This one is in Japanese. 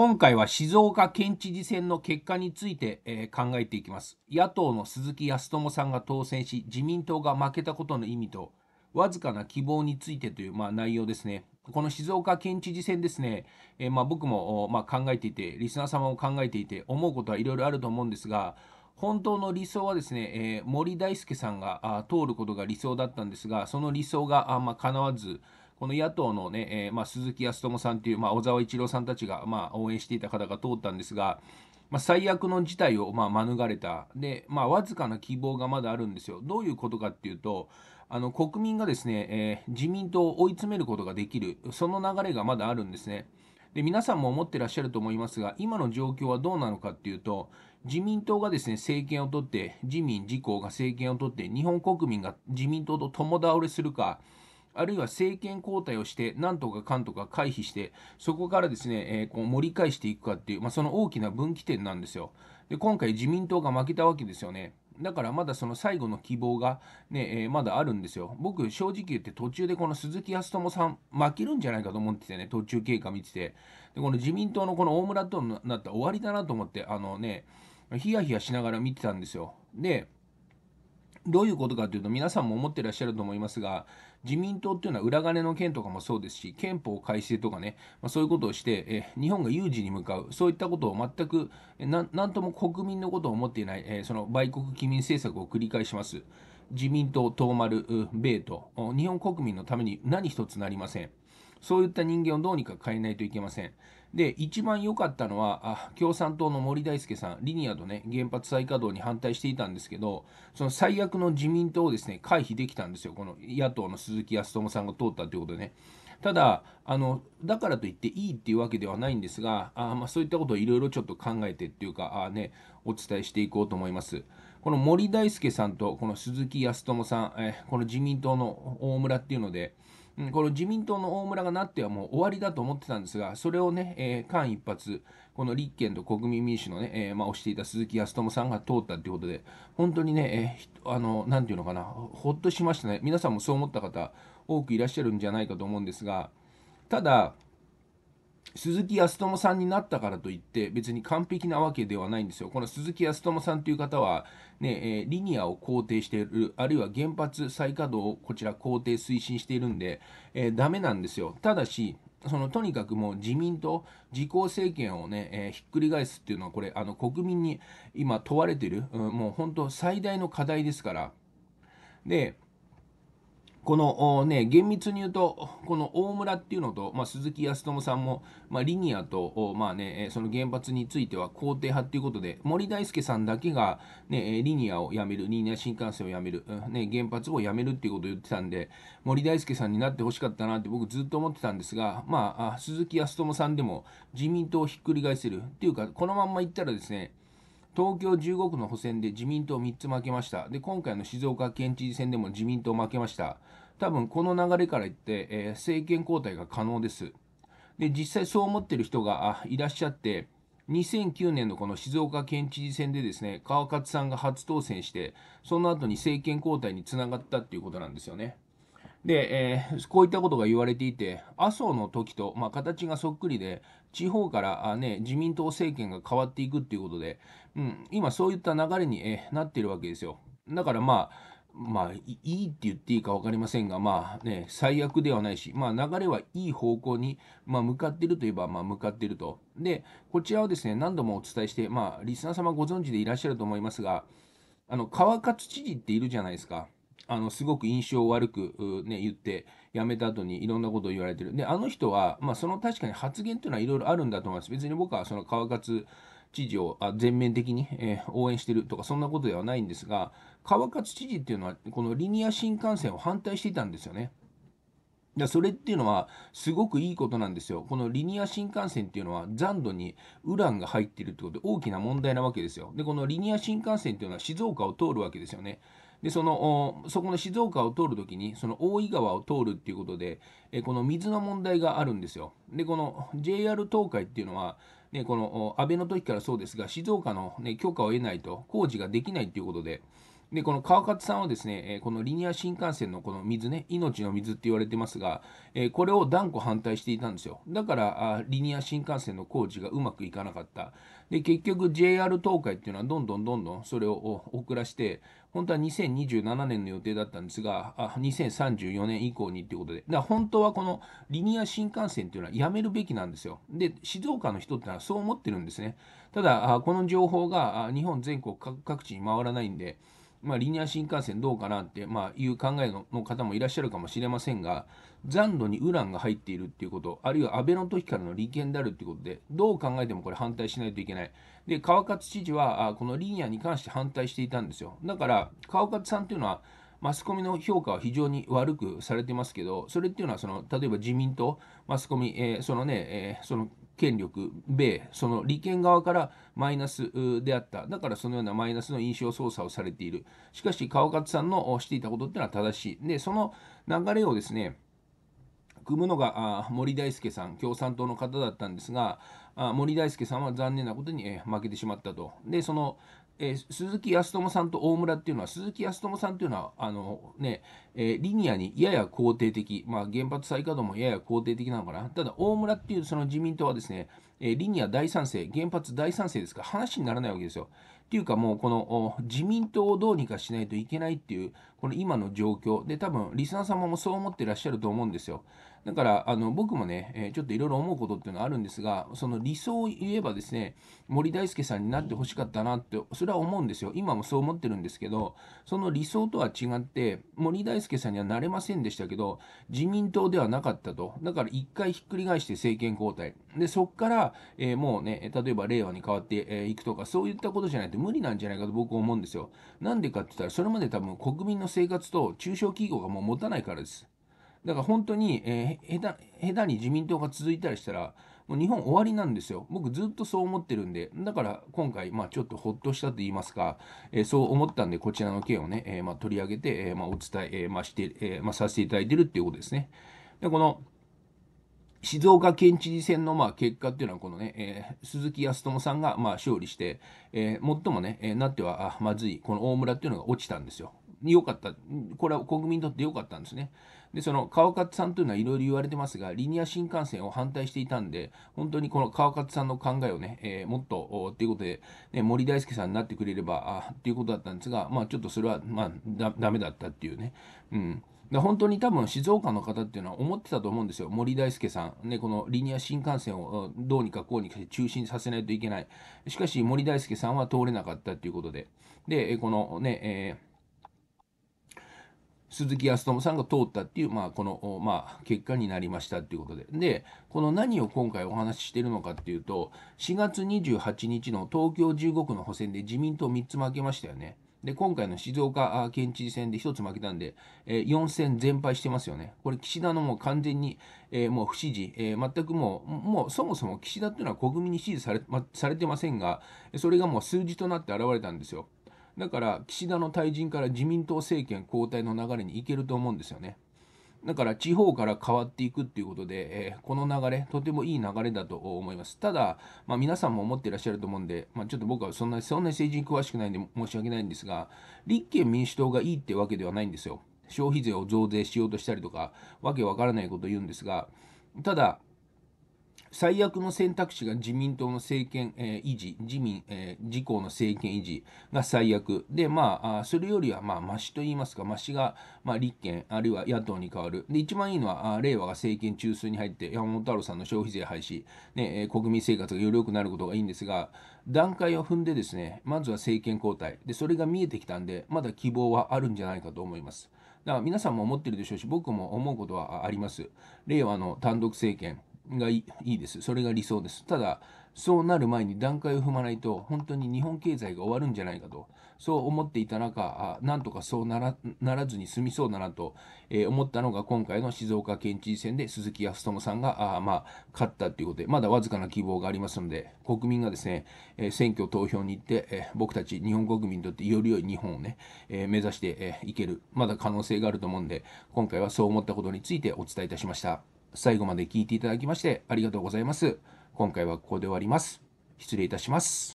今回は静岡県知事選の結果について、えー、考えていきます。野党の鈴木康友さんが当選し、自民党が負けたことの意味と、わずかな希望についてという、まあ、内容ですね。この静岡県知事選ですね、えー、まあ、僕も、まあ、考えていて、リスナー様も考えていて、思うことはいろいろあると思うんですが、本当の理想はですね、えー、森大輔さんが通ることが理想だったんですが、その理想があ、まあ、叶わず、この野党のね、えー、まあ、鈴木康友さんという、まあ、小沢一郎さんたちが、まあ、応援していた方が通ったんですが、まあ、最悪の事態を、ま免れたで、まわずかな希望がまだあるんですよ。どういうことかっていうとあの国民がですね、えー、自民党を追い詰めることができるその流れがまだあるんですね。で皆さんも思ってらっしゃると思いますが今の状況はどうなのかっていうと自民党がですね政権を取って自民自公が政権を取って日本国民が自民党と共倒れするかあるいは政権交代をして、なんとかかんとか回避して、そこからですね、えー、こう盛り返していくかっていう、まあ、その大きな分岐点なんですよ。で、今回自民党が負けたわけですよね。だからまだその最後の希望がね、えー、まだあるんですよ。僕、正直言って途中でこの鈴木康友さん、負けるんじゃないかと思っててね、途中経過見てて。で、この自民党のこの大村となったら終わりだなと思って、あのね、ヒヤヒヤしながら見てたんですよ。で、どういうことかというと皆さんも思ってらっしゃると思いますが自民党っていうのは裏金の件とかもそうですし憲法改正とかね、まあ、そういうことをしてえ日本が有事に向かうそういったことを全く何とも国民のことを思っていない、えその売国棄民政策を繰り返します。自民党、東丸、米と、日本国民のために何一つなりません。そういった人間をどうにか変えないといけません。で、一番良かったのは、共産党の森大輔さん、リニアとね、原発再稼働に反対していたんですけど、その最悪の自民党をですね、回避できたんですよ。この野党の鈴木康友さんが通ったということでね。ただあの、だからといっていいっていうわけではないんですが、あまあ、そういったことをいろいろちょっと考えてっていうかあ、ね、お伝えしていこうと思います。この森大輔さんとこの鈴木康友さん、えこの自民党の大村っていうので、うん、この自民党の大村がなってはもう終わりだと思ってたんですが、それをね、えー、間一髪、この立憲と国民民主のね、えー、まあ、推していた鈴木康友さんが通ったということで、本当にね、えー、あの、なていうのかな、ほっとしましたね。皆さんもそう思った方、多くいらっしゃるんじゃないかと思うんですが、ただ、鈴木康友さんになったからといって別に完璧なわけではないんですよ。この鈴木康友さんという方はね、えー、リニアを肯定しているあるいは原発再稼働をこちら肯定推進しているんで、えー、ダメなんですよ。ただしそのとにかくもう自民党、自公政権をね、えー、ひっくり返すっていうのは、これ、あの国民に今問われてる、うん、もう本当最大の課題ですから。で、このね、厳密に言うと、この大村っていうのと、まあ、鈴木康友さんも、まあ、リニアと、まあね、その原発については肯定派ということで、森大輔さんだけが、ね、リニアをやめる、リニア新幹線をやめる、ね、原発をやめるっていうことを言ってたんで、森大輔さんになってほしかったなって僕ずっと思ってたんですが、まあ、鈴木康友さんでも自民党をひっくり返せるっていうか、このまんまいったらですね、東京15区の補選で自民党3つ負けました。で、今回の静岡県知事選でも自民党負けました。多分この流れからいって、えー、政権交代が可能です。で、実際そう思ってる人がいらっしゃって、2009年のこの静岡県知事選でですね、川勝さんが初当選して、その後に政権交代につながったっていうことなんですよね。で、えー、こういったことが言われていて、麻生の時と、まあ、形がそっくりで、地方からあ、ね、自民党政権が変わっていくっていうことで、うん、今そういった流れに、えー、なっているわけですよ。だからまあ、まあ、いいって言っていいか分かりませんが、まあね、最悪ではないし、まあ、流れはいい方向に、まあ、向かっているといえば、まあ、向かっていると。で、こちらはですね、何度もお伝えして、まあ、リスナー様ご存知でいらっしゃると思いますが、あの、川勝知事っているじゃないですか。あのすごく印象悪く、ね、言って辞めた後にいろんなことを言われてるであの人は、まあ、その確かに発言っていうのはいろいろあるんだと思います別に僕はその川勝知事を全面的に、えー、応援してるとかそんなことではないんですが川勝知事っていうのはこのリニア新幹線を反対していたんですよね。だそれっていうのはすごくいいことなんですよ。このリニア新幹線っていうのは残土にウランが入っているってことで大きな問題なわけですよ。で、このリニア新幹線っていうのは静岡を通るわけですよね。で、その、そこの静岡を通るときに、その大井川を通るっていうことで、えこの水の問題があるんですよ。で、この JR 東海っていうのは、ね、この安倍の時からそうですが、静岡の、ね、許可を得ないと工事ができないっていうことで、で、この川勝さんはですね、このリニア新幹線のこの水ね、命の水って言われてますが、これを断固反対していたんですよ。だから、リニア新幹線の工事がうまくいかなかった。で、結局 JR 東海っていうのはどんどんどんどんそれを遅らして、本当は2027年の予定だったんですが、あ2034年以降にっていうことで、だから本当はこのリニア新幹線っていうのはやめるべきなんですよ。で、静岡の人ってのはそう思ってるんですね。ただ、この情報が日本全国各地に回らないんで、まあ、リニア新幹線どうかなって、まあ、いう考えの方もいらっしゃるかもしれませんが、残土にウランが入っているっていうこと、あるいは安倍の時からの利権であるっていうことで、どう考えてもこれ反対しないといけない。で、川勝知事は、あこのリニアに関して反対していたんですよ。だから、川勝さんっていうのは、マスコミの評価は非常に悪くされてますけど、それっていうのはその、例えば自民党、マスコミ、えー、そのね、えー、その権力、米、その利権側からマイナスであった。だからそのようなマイナスの印象操作をされている。しかし、川勝さんのしていたことっていうのは正しい。で、その流れをですね、組むのが森大輔さん、共産党の方だったんですが、あ森大輔さんは残念なことに、え負けてしまったと。で、そのえー、鈴木康友さんと大村っていうのは、鈴木康友さんというのは、あのね、えー、リニアにやや肯定的、まあ、原発再稼働もやや肯定的なのかな、ただ大村っていうその自民党はですね、えー、リニア大賛成、原発大賛成ですから、話にならないわけですよ。っていうか、もうこの自民党をどうにかしないといけないっていう、この今の状況で多分リスナー様もそう思ってらっしゃると思うんですよだからあの僕もね、えちょっといろいろ思うことっていうのはあるんですがその理想を言えばですね森大輔さんになってほしかったなってそれは思うんですよ今もそう思ってるんですけどその理想とは違って森大輔さんにはなれませんでしたけど自民党ではなかったとだから一回ひっくり返して政権交代でそこから、えー、もうね例えば令和に変わってい、えくとかそういったことじゃないと無理なんじゃないかと僕は思うんですよなんでかって言ったらそれまで多分国民の生活と中小企業がもう持たないからです。だから本当に、えー、下手に自民党が続いたりしたら、もう日本終わりなんですよ。僕ずっとそう思ってるんで、だから今回、まあ、ちょっとほっとしたと言いますか、えー、そう思ったんで、こちらの件をね、えー、まあ、取り上げて、えー、まあ、お伝え、えまあ、して、えまあ、させていただいてるっていうことですね。でこの静岡県知事選のまあ結果っていうのは、このね、えー、鈴木康友さんがまあ勝利して、えー、最もね、えー、なってはまずい、この大村っていうのが落ちたんですよ。良かった。これは国民にとって良かったんですね。で、その川勝さんというのはいろいろ言われてますが、リニア新幹線を反対していたんで、本当にこの川勝さんの考えをね、えー、もっとっていうことで、ね、森大輔さんになってくれれば、あっていうことだったんですが、まあちょっとそれは、まあだ、ダだったっていうね。うん。本当に多分静岡の方っていうのは思ってたと思うんですよ。森大輔さん。ね、このリニア新幹線をどうにかこうにか中心させないといけない。しかし森大輔さんは通れなかったっていうことで。で、このね、えー鈴木康友さんが通ったっていう、まあ、この、まあ、結果になりましたっていうことで。で、この何を今回お話ししてるのかっていうと、4月28日の東京15区の補選で自民党3つ負けましたよね。で、今回の静岡県知事選で1つ負けたんで、え4戦全敗してますよね。これ、岸田のもう完全に、えもう不支持、え全くもう、もうそもそも岸田っていうのは国民に支持され,、ま、されてませんが、それがもう数字となって現れたんですよ。だから岸田の退陣から自民党政権交代の流れにいけると思うんですよね。だから地方から変わっていくっていうことで、えー、この流れ、とてもいい流れだと思います。ただ、まあ、皆さんも思っていらっしゃると思うんで、まあ、ちょっと僕はそんなそんな政治に詳しくないんで申し訳ないんですが、立憲民主党がいいってわけではないんですよ。消費税を増税しようとしたりとか、わけわからないことを言うんですが、ただ、最悪の選択肢が自民党の政権、えー、維持、自民、えー、自公の政権維持が最悪で、まあ、それよりは、まあ、ましと言いますか、ましが、まあ、立憲、あるいは野党に変わる。で、一番いいのは、令和が政権中枢に入って、山本太郎さんの消費税廃止、ね、国民生活がより良くなることがいいんですが、段階を踏んでですね、まずは政権交代。で、それが見えてきたんで、まだ希望はあるんじゃないかと思います。だから皆さんも思ってるでしょうし、僕も思うことはあります。令和の単独政権、がいいです。それが理想です。ただ、そうなる前に段階を踏まないと、本当に日本経済が終わるんじゃないかと、そう思っていた中、あなんとかそうならならずに済みそうだなと、えー、思ったのが、今回の静岡県知事選で鈴木康友さんがあ、まあ、勝ったということで、まだわずかな希望がありますので、国民がですね、えー、選挙投票に行って、えー、僕たち日本国民にとってより良い日本をね、え目指して、えいける、まだ可能性があると思うんで、今回はそう思ったことについてお伝えいたしました。最後まで聞いていただきましてありがとうございます。今回はここで終わります。失礼いたします。